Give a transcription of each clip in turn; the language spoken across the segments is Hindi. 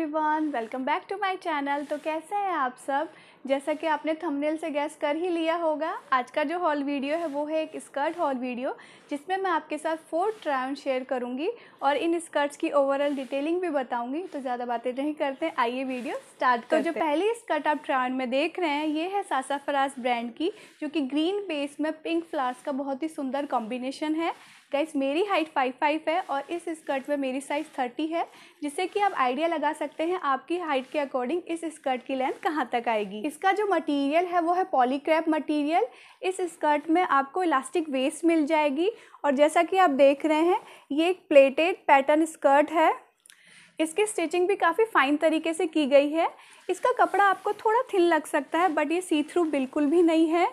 everyone welcome back to my channel तो कैसे हैं आप सब जैसा कि आपने थंबनेल से गैस कर ही लिया होगा आज का जो हॉल वीडियो है वो है एक स्कर्ट हॉल वीडियो जिसमें मैं आपके साथ फोर ट्राउन शेयर करूंगी और इन स्कर्ट्स की ओवरऑल डिटेलिंग भी बताऊंगी तो ज़्यादा बातें नहीं करते आइए वीडियो स्टार्ट तो जो पहली स्कर्ट आप ट्राउन में देख रहे हैं ये है सासाफराज ब्रांड की जो कि ग्रीन बेस में पिंक फ्लावर्स का बहुत ही सुंदर कॉम्बिनेशन है गाइस मेरी हाइट फाइव फाइव है और इस स्कर्ट में मेरी साइज़ थर्टी है जिससे कि आप आइडिया लगा सकते हैं आपकी हाइट के अकॉर्डिंग इस स्कर्ट की लेंथ कहाँ तक आएगी इसका जो मटेरियल है वो है पॉलीक्रैप मटेरियल इस स्कर्ट में आपको इलास्टिक वेस्ट मिल जाएगी और जैसा कि आप देख रहे हैं ये एक प्लेटेड पैटर्न स्कर्ट है इसकी स्टिचिंग भी काफ़ी फाइन तरीके से की गई है इसका कपड़ा आपको थोड़ा थिन लग सकता है बट ये सी थ्रू बिल्कुल भी नहीं है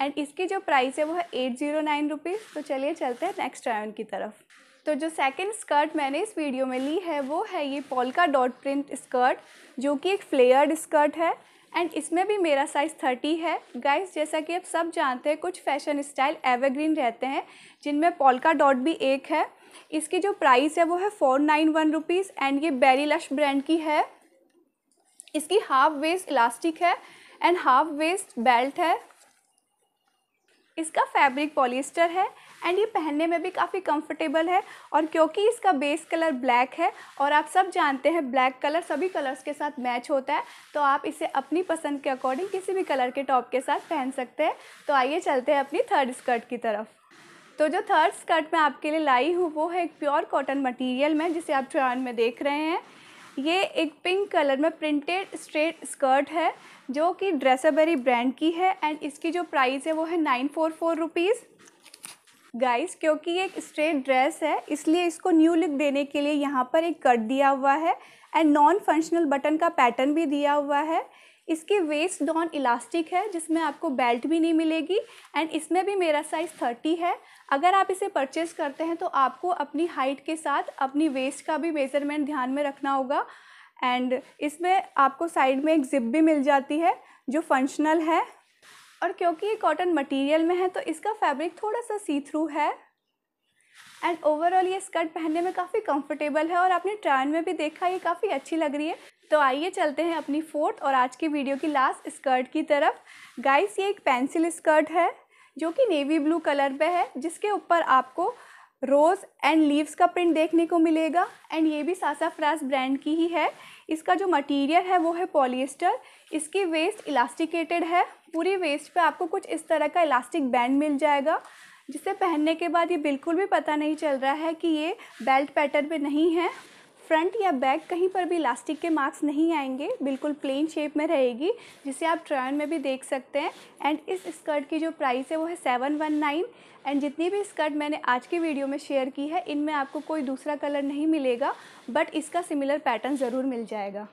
एंड इसकी जो प्राइस है वो है एट ज़ीरो नाइन रुपीज़ तो चलिए चलते हैं नेक्स्ट राउंड की तरफ तो जो सेकंड स्कर्ट मैंने इस वीडियो में ली है वो है ये पोलका डॉट प्रिंट स्कर्ट जो कि एक फ्लेयर्ड स्कर्ट है एंड इसमें भी मेरा साइज़ थर्टी है गाइस जैसा कि आप सब जानते हैं कुछ फैशन स्टाइल एवरग्रीन रहते हैं जिनमें पोलका डॉट भी एक है इसकी जो प्राइस है वो है four nine one rupees and ये बेरी लश ब्रांड की है इसकी हाफ वेस्ट इलास्टिक है एंड हाफ वेस्ट बेल्ट है इसका फैब्रिक पॉलिस्टर है एंड ये पहनने में भी काफ़ी कंफर्टेबल है और क्योंकि इसका बेस कलर ब्लैक है और आप सब जानते हैं ब्लैक कलर सभी कलर्स के साथ मैच होता है तो आप इसे अपनी पसंद के अकॉर्डिंग किसी भी कलर के टॉप के साथ पहन सकते हैं तो आइए चलते हैं अपनी थर्ड स्कर्ट की तरफ तो जो थर्ड स्कर्ट मैं आपके लिए लाई हूँ वो है एक प्योर कॉटन मटेरियल में जिसे आप ट्रायन में देख रहे हैं ये एक पिंक कलर में प्रिंटेड स्ट्रेट स्कर्ट है जो कि ड्रेसाबेरी ब्रांड की है एंड इसकी जो प्राइस है वो है nine four four rupees guys क्योंकि ये एक स्ट्रेट ड्रेस है इसलिए इसको न्यू लुक देने के लिए यहाँ पर एक कट दिया हुआ है एंड नॉन फंक्शनल बटन का पैटर्न भी दिया हुआ है इसकी वेस्ट डॉन इलास्टिक है जिसमें आपको बेल्ट भी नहीं मिलेगी एंड इसमें भी मेरा साइज़ थर्टी है अगर आप इसे परचेज़ करते हैं तो आपको अपनी हाइट के साथ अपनी वेस्ट का भी मेज़रमेंट ध्यान में रखना होगा एंड इसमें आपको साइड में एक जिप भी मिल जाती है जो फंक्शनल है और क्योंकि ये कॉटन मटेरियल में है तो इसका फैब्रिक थोड़ा सा सी थ्रू है एंड ओवरऑल ये स्कर्ट पहनने में काफ़ी कंफर्टेबल है और आपने ट्रायन में भी देखा ये काफ़ी अच्छी लग रही है तो आइए चलते हैं अपनी फोर्थ और आज की वीडियो की लास्ट स्कर्ट की तरफ गाइस ये एक पेंसिल स्कर्ट है जो कि नेवी ब्लू कलर पे है जिसके ऊपर आपको रोज़ एंड लीव्स का प्रिंट देखने को मिलेगा एंड ये भी सासा फ्रास ब्रांड की ही है इसका जो मटेरियल है वो है पॉलिएस्टर इसकी वेस्ट इलास्टिकेटेड है पूरी वेस्ट पे आपको कुछ इस तरह का इलास्टिक बैंड मिल जाएगा जिसे पहनने के बाद ये बिल्कुल भी पता नहीं चल रहा है कि ये बेल्ट पैटर्न पे नहीं है फ्रंट या बैक कहीं पर भी इलास्टिक के मार्क्स नहीं आएंगे बिल्कुल प्लेन शेप में रहेगी जिसे आप ट्रायन में भी देख सकते हैं एंड इस स्कर्ट की जो प्राइस है वो है सेवन वन नाइन एंड जितनी भी स्कर्ट मैंने आज के वीडियो में शेयर की है इनमें आपको कोई दूसरा कलर नहीं मिलेगा बट इसका सिमिलर पैटर्न ज़रूर मिल जाएगा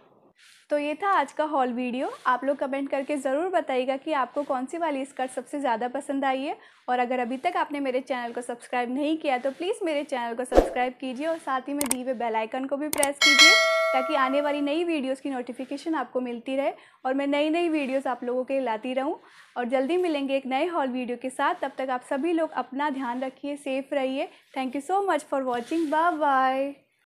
तो ये था आज का हॉल वीडियो आप लोग कमेंट करके ज़रूर बताइएगा कि आपको कौन सी वाली स्कर्ट सबसे ज़्यादा पसंद आई है और अगर अभी तक आपने मेरे चैनल को सब्सक्राइब नहीं किया तो प्लीज़ मेरे चैनल को सब्सक्राइब कीजिए और साथ ही में दी हुए बेलाइकन को भी प्रेस कीजिए ताकि आने वाली नई वीडियोज़ की नोटिफिकेशन आपको मिलती रहे और मैं नई नई वीडियोज़ आप लोगों के लाती रहूँ और जल्दी मिलेंगे एक नए हॉल वीडियो के साथ तब तक आप सभी लोग अपना ध्यान रखिए सेफ रहिए thank you so much for watching bye bye